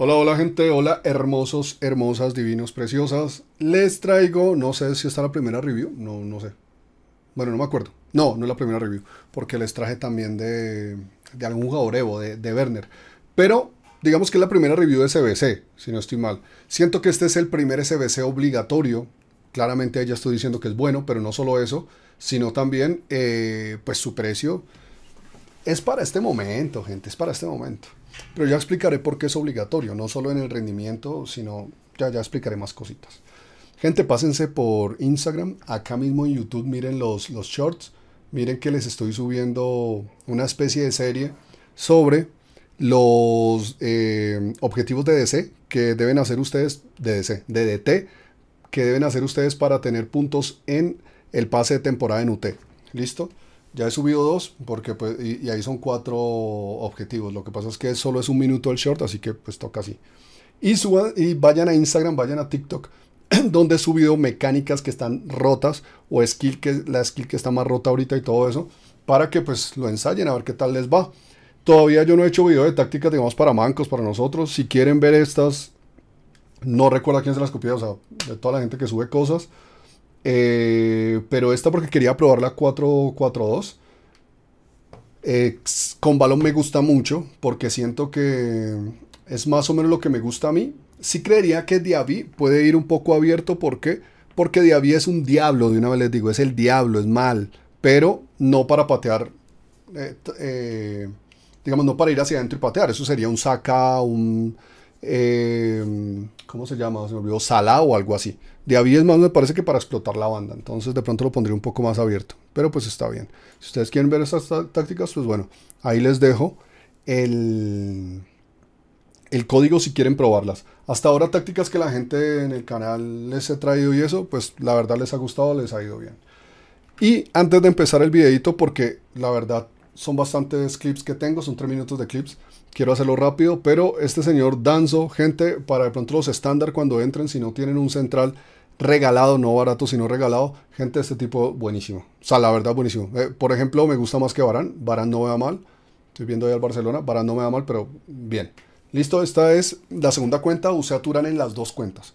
Hola, hola gente, hola hermosos, hermosas, divinos, preciosas. Les traigo, no sé si está la primera review, no, no sé. Bueno, no me acuerdo. No, no es la primera review, porque les traje también de, de algún jugador Evo, de, de Werner. Pero digamos que es la primera review de CBC, si no estoy mal. Siento que este es el primer CBC obligatorio. Claramente ya estoy diciendo que es bueno, pero no solo eso, sino también eh, pues su precio. Es para este momento, gente, es para este momento. Pero ya explicaré por qué es obligatorio, no solo en el rendimiento, sino ya, ya explicaré más cositas. Gente, pásense por Instagram, acá mismo en YouTube miren los, los shorts, miren que les estoy subiendo una especie de serie sobre los eh, objetivos de DC que deben hacer ustedes, de DC, de que deben hacer ustedes para tener puntos en el pase de temporada en UT. ¿Listo? Ya he subido dos porque pues, y, ahí son cuatro objetivos. Lo que pasa es que solo es un minuto el short, así que pues toca así. Y, suban, y vayan a Instagram, vayan a TikTok, donde he subido mecánicas que están rotas o skill que, la skill que está más rota ahorita y todo eso, para que pues lo ensayen a ver qué tal les va. Todavía yo no he hecho video de tácticas, digamos, para mancos, para nosotros. Si quieren ver estas, no recuerdo a quién se las copié, o sea, de toda la gente que sube cosas. Eh, pero esta porque quería probar la 442. con balón me gusta mucho porque siento que es más o menos lo que me gusta a mí. si creería que Diaby puede ir un poco abierto porque porque Diaby es un diablo, de una vez les digo, es el diablo, es mal, pero no para patear, eh, eh, digamos, no para ir hacia adentro y patear, eso sería un saca, un, ¿cómo se llama? Se me olvidó, sala o algo así, de ahí es más me parece que para explotar la banda. Entonces de pronto lo pondría un poco más abierto. Pero pues está bien. Si ustedes quieren ver estas tácticas, pues bueno, ahí les dejo el, el código si quieren probarlas. Hasta ahora tácticas que la gente en el canal les he traído y eso, pues la verdad les ha gustado, les ha ido bien. Y antes de empezar el videito, porque la verdad son bastantes clips que tengo, son tres minutos de clips. Quiero hacerlo rápido, pero este señor Danzo, gente, para de pronto los estándar cuando entren, si no tienen un central, regalado, no barato, sino regalado. Gente de este tipo, buenísimo. O sea, la verdad, buenísimo. Eh, por ejemplo, me gusta más que Barán. Barán no me da mal. Estoy viendo ahí al Barcelona. Barán no me da mal, pero bien. Listo, esta es la segunda cuenta. Usé a Turán en las dos cuentas.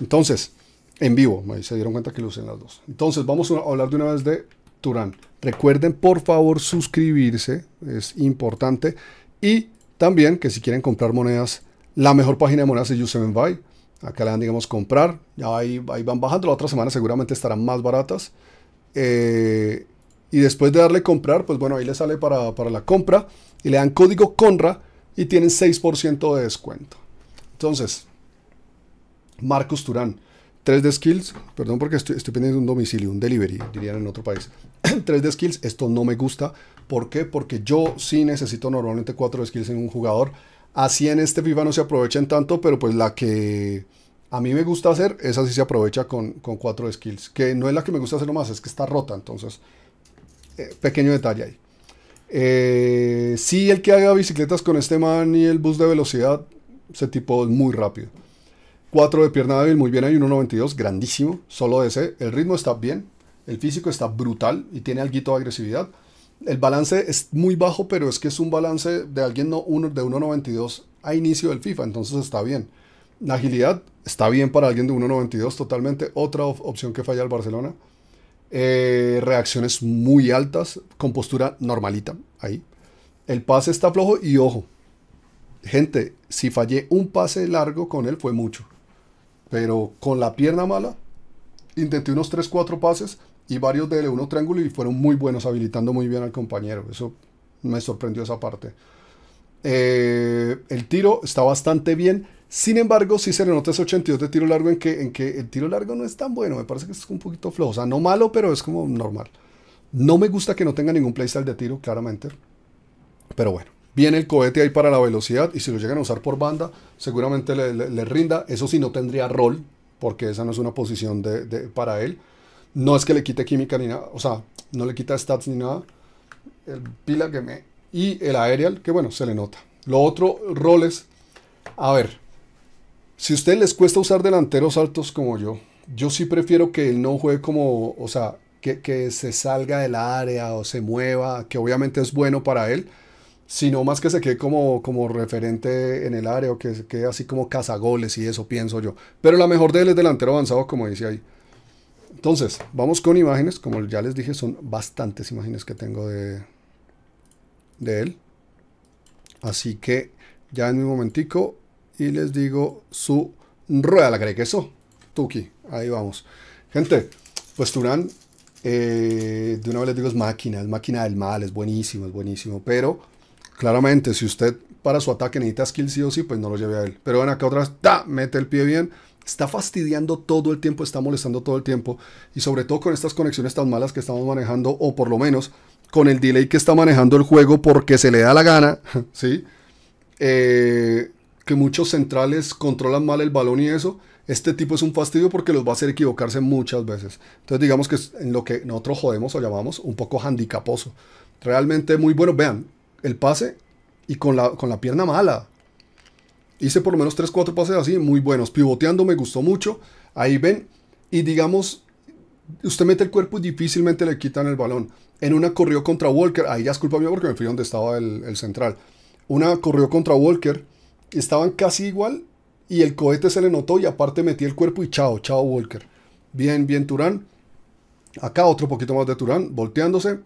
Entonces, en vivo, ahí se dieron cuenta que lo usé en las dos. Entonces, vamos a hablar de una vez de Turán. Recuerden, por favor, suscribirse. Es importante. Y también que si quieren comprar monedas, la mejor página de monedas es Buy Acá le dan, digamos, comprar. Ya ahí, van bajando. La otra semana seguramente estarán más baratas. Eh, y después de darle comprar, pues bueno, ahí le sale para, la compra. Y le dan código CONRA y tienen 6% de descuento. Entonces, Marcos Turán. 3 de skills, perdón porque estoy, estoy un domicilio, un delivery, dirían en otro país. 3 de skills, esto no me gusta. ¿Por qué? Porque yo sí necesito normalmente 4 de skills en un jugador Así en este FIFA no se aprovechan tanto, pero pues la que a mí me gusta hacer, esa sí se aprovecha con, con cuatro skills. Que no es la que me gusta hacer más, es que está rota, entonces, eh, pequeño detalle ahí. Eh, sí, el que haga bicicletas con este man y el bus de velocidad, ese tipo es muy rápido. 4 de pierna débil, muy bien, hay un 1.92, grandísimo, solo ese. El ritmo está bien, el físico está brutal y tiene algo de agresividad el balance es muy bajo, pero es que es un balance de alguien de 1.92 a inicio del FIFA, entonces está bien. La agilidad está bien para alguien de 1.92 totalmente. Otra opción que falla el Barcelona. Eh, reacciones muy altas, con postura normalita ahí. El pase está flojo y ojo. Gente, si fallé un pase largo con él fue mucho. Pero con la pierna mala, intenté unos 3-4 pases y varios de L1 triángulo y fueron muy buenos habilitando muy bien al compañero. Eso me sorprendió esa parte. Eh, el tiro está bastante bien. Sin embargo, sí se le nota ese 82 de tiro largo en que, en que el tiro largo no es tan bueno. Me parece que es un poquito flojo. O sea, no malo, pero es como normal. No me gusta que no tenga ningún playstyle de tiro, claramente. Pero bueno, viene el cohete ahí para la velocidad y si lo llegan a usar por banda, seguramente le, rinda. Eso sí, no tendría rol, porque esa no es una posición para él. No es que le quite química ni nada, o sea, no le quita stats ni nada. El pila que me... Y el aerial, que bueno, se le nota. Lo otro, roles. A ver, si a ustedes les cuesta usar delanteros altos como yo, yo sí prefiero que él no juegue como, o sea, que, se salga del área o se mueva, que obviamente es bueno para él, sino más que se quede como, como referente en el área o que se quede así como cazagoles y eso pienso yo. Pero la mejor de él es delantero avanzado, como dice ahí. Entonces, vamos con imágenes. Como ya les dije, son bastantes imágenes que tengo de, de él. Así que ya en un momentico y les digo su rueda la que eso. Tuki, ahí vamos. Gente, pues Turán, eh, de una vez les digo, es máquina, es máquina del mal, es buenísimo, es buenísimo. Pero claramente, si usted para su ataque necesita skill sí o sí, pues no lo lleve a él. Pero ven acá otras, ¡da! mete el pie bien está fastidiando todo el tiempo, está molestando todo el tiempo y sobre todo con estas conexiones tan malas que estamos manejando o por lo menos con el delay que está manejando el juego porque se le da la gana, ¿sí? Eh, que muchos centrales controlan mal el balón y eso. Este tipo es un fastidio porque los va a hacer equivocarse muchas veces. Entonces digamos que es en lo que nosotros jodemos o llamamos un poco handicaposo. Realmente muy bueno. Vean, el pase y con la, con la pierna mala. Hice por lo menos 3-4 pases así, muy buenos. Pivoteando me gustó mucho. Ahí ven. Y digamos, usted mete el cuerpo y difícilmente le quitan el balón. En una corrió contra Walker. Ahí ya es culpa mía porque me fui donde estaba el, el central. Una corrió contra Walker. Estaban casi igual. Y el cohete se le notó. Y aparte metí el cuerpo y chao, chao Walker. Bien, bien Turán. Acá otro poquito más de Turán. Volteándose.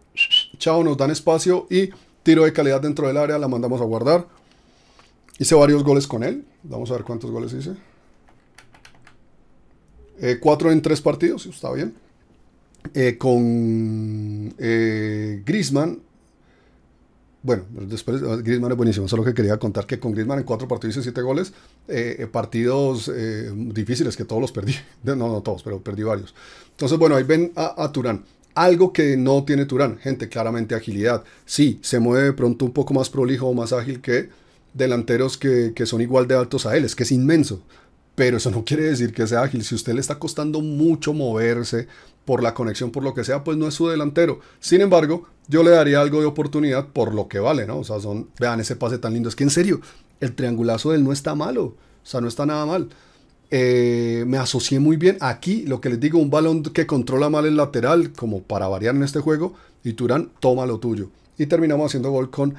Chao, nos dan espacio. Y tiro de calidad dentro del área. La mandamos a guardar. Hice varios goles con él. Vamos a ver cuántos goles hice. Eh, cuatro en tres partidos, está bien. Eh, con Grisman. Eh, Griezmann. Bueno, después Griezmann es buenísimo. Solo que quería contar que con Grisman en cuatro partidos hice siete goles. partidos difíciles que todos los perdí. No, no todos, pero perdí varios. Entonces, bueno, ahí ven a, Turán. Algo que no tiene Turán. Gente, claramente agilidad. Sí, se mueve pronto un poco más prolijo o más ágil que delanteros que, son igual de altos a él, es que es inmenso. Pero eso no quiere decir que sea ágil. Si a usted le está costando mucho moverse por la conexión, por lo que sea, pues no es su delantero. Sin embargo, yo le daría algo de oportunidad por lo que vale, ¿no? O sea, son, vean ese pase tan lindo. Es que en serio, el triangulazo de él no está malo. O sea, no está nada mal. Eh, me asocié muy bien. Aquí, lo que les digo, un balón que controla mal el lateral, como para variar en este juego, y Turán toma lo tuyo. Y terminamos haciendo gol con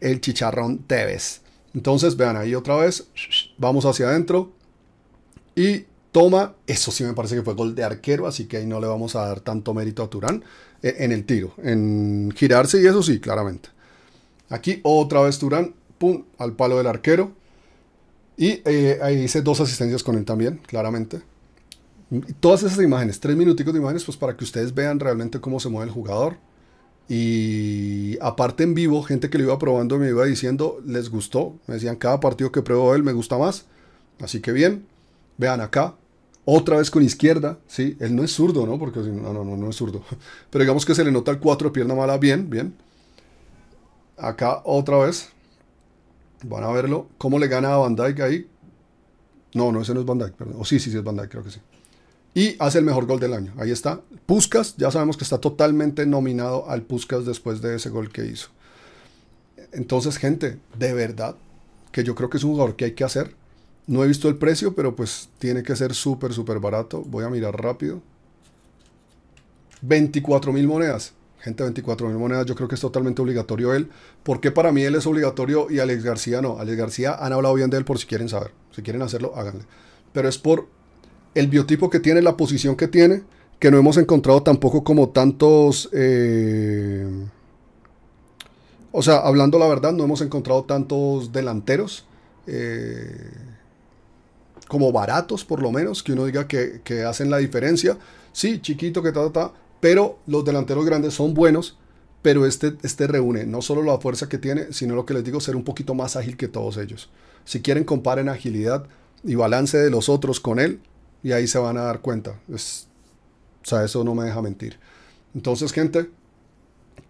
el Chicharrón Tevez. Entonces, vean ahí otra vez, vamos hacia adentro y toma, eso sí me parece que fue gol de arquero, así que ahí no le vamos a dar tanto mérito a Turán eh, en el tiro, en girarse y eso sí, claramente. Aquí otra vez Turán, pum, al palo del arquero. Y eh, ahí hice dos asistencias con él también, claramente. todas esas imágenes, tres minuticos de imágenes, pues para que ustedes vean realmente cómo se mueve el jugador. Y aparte en vivo, gente que lo iba probando me iba diciendo, les gustó. Me decían, cada partido que pruebo él me gusta más. Así que bien, vean acá. Otra vez con izquierda, ¿sí? Él no es zurdo, ¿no? Porque no, no, no, no es zurdo. Pero digamos que se le nota el 4 pierna mala bien, bien. Acá otra vez. Van a verlo. ¿Cómo le gana a Van Dyke ahí? No, no, ese no es Van Dyke, perdón. O oh, sí, sí, sí es Van creo que sí y hace el mejor gol del año. Ahí está. Puscas, ya sabemos que está totalmente nominado al Puscas después de ese gol que hizo. Entonces, gente, de verdad, que yo creo que es un jugador que hay que hacer. No he visto el precio, pero pues tiene que ser súper, súper barato. Voy a mirar rápido. 24 mil monedas. Gente, 24 mil monedas, yo creo que es totalmente obligatorio él. ¿Por qué para mí él es obligatorio y Alex García no? Alex García han hablado bien de él por si quieren saber. Si quieren hacerlo, háganle. Pero es por el biotipo que tiene, la posición que tiene, que no hemos encontrado tampoco como tantos... Eh, o sea, hablando la verdad, no hemos encontrado tantos delanteros eh, como baratos, por lo menos, que uno diga que, hacen la diferencia. Sí, chiquito, que ta, pero los delanteros grandes son buenos, pero este, este reúne no solo la fuerza que tiene, sino lo que les digo, ser un poquito más ágil que todos ellos. Si quieren, comparen agilidad y balance de los otros con él, y ahí se van a dar cuenta. Es, o sea, eso no me deja mentir. Entonces, gente,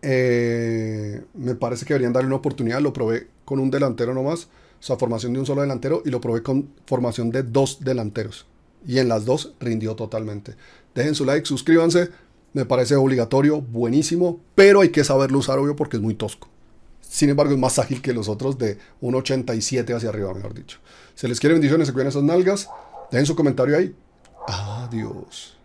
eh, me parece que deberían darle una oportunidad. Lo probé con un delantero nomás, o sea, formación de un solo delantero, y lo probé con formación de dos delanteros. Y en las dos rindió totalmente. Dejen su like, suscríbanse. Me parece obligatorio, buenísimo, pero hay que saberlo usar, obvio, porque es muy tosco. Sin embargo, es más ágil que los otros de 1,87 hacia arriba, mejor dicho. Se les quiere bendiciones, se cuidan esas nalgas. Dejen su comentario ahí. Adiós. Ah,